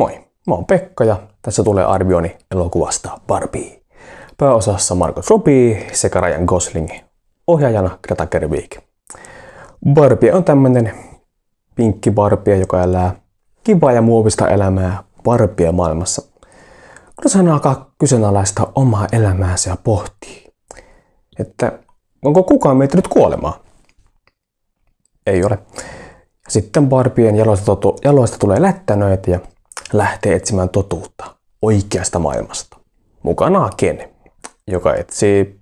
Moi, mä oon Pekka ja tässä tulee arvioni elokuvasta Barbie. Pääosassa Marko Robbie sekä Ryan Gosling, ohjaajana Greta Gerwig. Barbie on tämmönen pinkki Barbie, joka elää kivaa ja muovista elämää Barbie maailmassa. Kun hän alkaa kyseenalaistaa omaa elämäänsä ja pohtii, että onko kukaan miettinyt kuolemaa? Ei ole. Sitten Barbien jaloista, jaloista tulee lättänöitä ja lähtee etsimään totuutta oikeasta maailmasta. Mukana Ken, joka etsii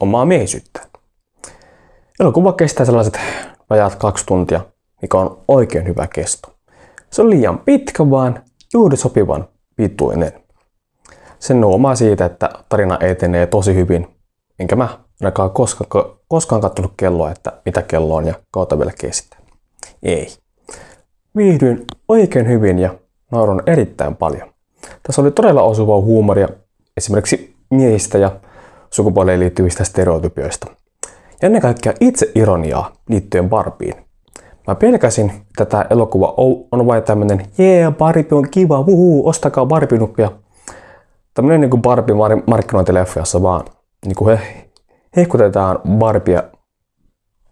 omaa miehisyyttä. Elokuva kestää sellaiset vajaat kaksi tuntia, mikä on oikein hyvä kesto. Se on liian pitkä, vaan juuri sopivan pituinen. Sen huomaa siitä, että tarina etenee tosi hyvin, enkä mä ainakaan koskaan, koskaan katsonut kelloa, että mitä kello on ja kautta vielä kestää. Ei. Viihdyin oikein hyvin ja nauron erittäin paljon. Tässä oli todella osuvaa huumoria esimerkiksi miehistä ja sukupuoleen liittyvistä stereotypioista. Ja ennen kaikkea itse ironiaa liittyen Barbiin. Mä pelkäsin, että tämä elokuva on vain tämmönen jee, yeah, Barbie on kiva, wuhuu, ostakaa barbie nukkia Tämmönen niin Barbie markkinointileffa, jossa vaan kuin niinku he, hehkutetaan Barbia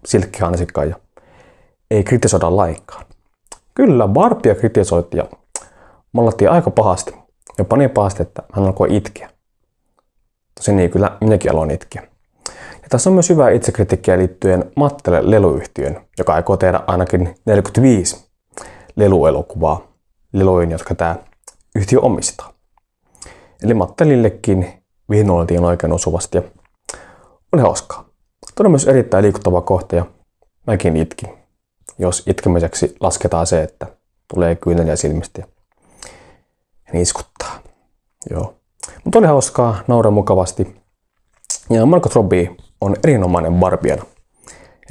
silkkihansikkaan ja ei kritisoida laikkaan. Kyllä, Barbia kritisoitiin ja mallattiin aika pahasti. Jopa niin pahasti, että hän alkoi itkeä. Tosin niin kyllä minäkin aloin itkeä. Ja tässä on myös hyvää itsekritiikkiä liittyen Mattele leluyhtiön, joka aikoo tehdä ainakin 45 leluelokuvaa leluihin, jotka tämä yhtiö omistaa. Eli Mattelillekin vihnoiltiin oikein osuvasti ja oli hauskaa. Tämä myös erittäin liikuttava kohta ja mäkin itkin. Jos itkemiseksi lasketaan se, että tulee kyyneliä silmistä ja niiskuttaa. Joo. Mutta oli hauskaa, naura mukavasti. Ja Marko Trobi on erinomainen barbiana.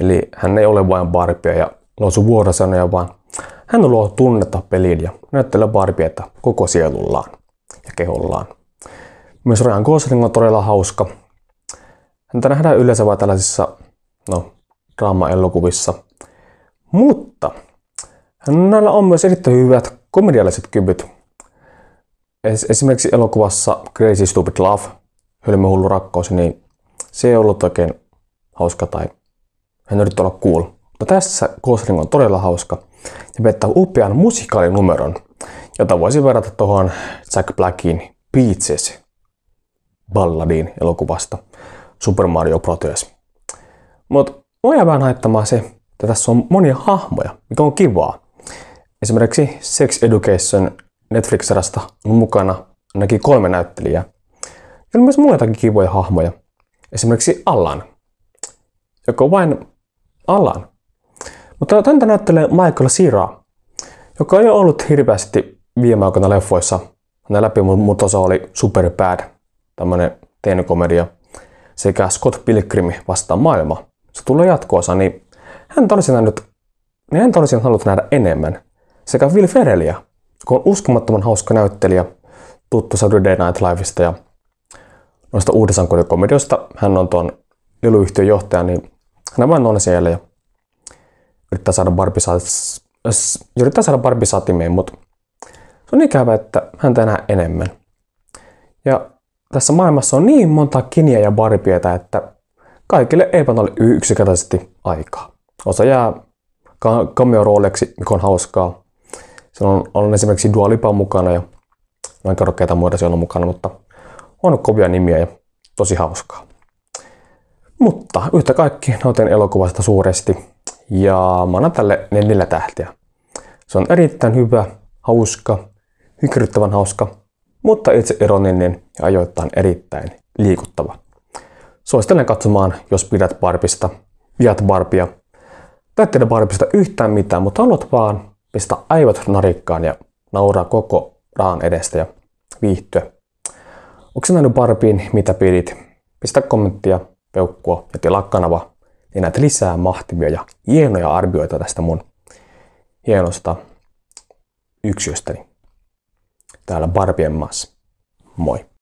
Eli hän ei ole vain barbia ja lausu vuorosanoja, vaan hän luo tunnetta peliin ja näyttelee barbieta koko sielullaan ja kehollaan. Myös Ryan Gosling on todella hauska. Häntä nähdään yleensä vain tällaisissa no, draama-elokuvissa. Mutta hänellä on myös erittäin hyvät komedialliset kyvyt, esimerkiksi elokuvassa Crazy Stupid Love, hullu rakkaus, niin se ei ollut oikein hauska tai hän yritti olla cool. Mutta tässä Gosling on todella hauska ja vetää upean musikaalinumeron, jota voisi verrata tuohon Jack Blackin Beaches balladiin elokuvasta Super Mario Bros. Mutta voi jää vähän haittamaan se, että tässä on monia hahmoja, mikä on kivaa. Esimerkiksi Sex Education Netflix-sarasta on mukana ainakin kolme näyttelijää. Ja on myös muitakin kivoja hahmoja. Esimerkiksi Allan, joka on vain Allan. Mutta täntä näyttelee Michael Sira, joka ei ole ollut hirveästi viime aikoina leffoissa. Hänen läpi mut osa oli Bad, tämmönen teenikomedia. sekä Scott Pilgrim vastaa maailma. Se tulee jatkoosa, niin hän olisi nähnyt, niin hän olisin halunnut nähdä enemmän. Sekä Will Ferrellia, kun on uskomattoman hauska näyttelijä, tuttu Saturday Night Liveista ja noista uutisankoidekomedioista. Hän on tuon leluyhtiön johtaja, niin hän vain on siellä ja yrittää saada barbisaat, yrittää saada satimeen, mutta se on ikävä, että hän enää enemmän. Ja tässä maailmassa on niin monta Kiniä ja Barbietä, että kaikille ei ole yksinkertaisesti aikaa. Osa jää cameo-rooleksi, mikä on hauskaa. Siellä on, on esimerkiksi Dualipa mukana ja noin korkeita muita siellä on mukana, mutta on kovia nimiä ja tosi hauskaa. Mutta yhtä kaikki nautin elokuvasta suuresti ja mä annan tälle neljä tähtiä. Se on erittäin hyvä, hauska, hykryttävän hauska, mutta itse ironinen ja ajoittain erittäin liikuttava. Suosittelen katsomaan, jos pidät Barbista, viat Barbia, tai et tiedä Barbista yhtään mitään, mutta haluat vaan pistää aivot narikkaan ja nauraa koko raan edestä ja viihtyä. Onko se nähnyt barbiin, mitä pidit? Pistä kommenttia, peukkua ja tilaa kanava, niin näet lisää mahtivia ja hienoja arvioita tästä mun hienosta yksiöstäni täällä Barbien maassa. Moi!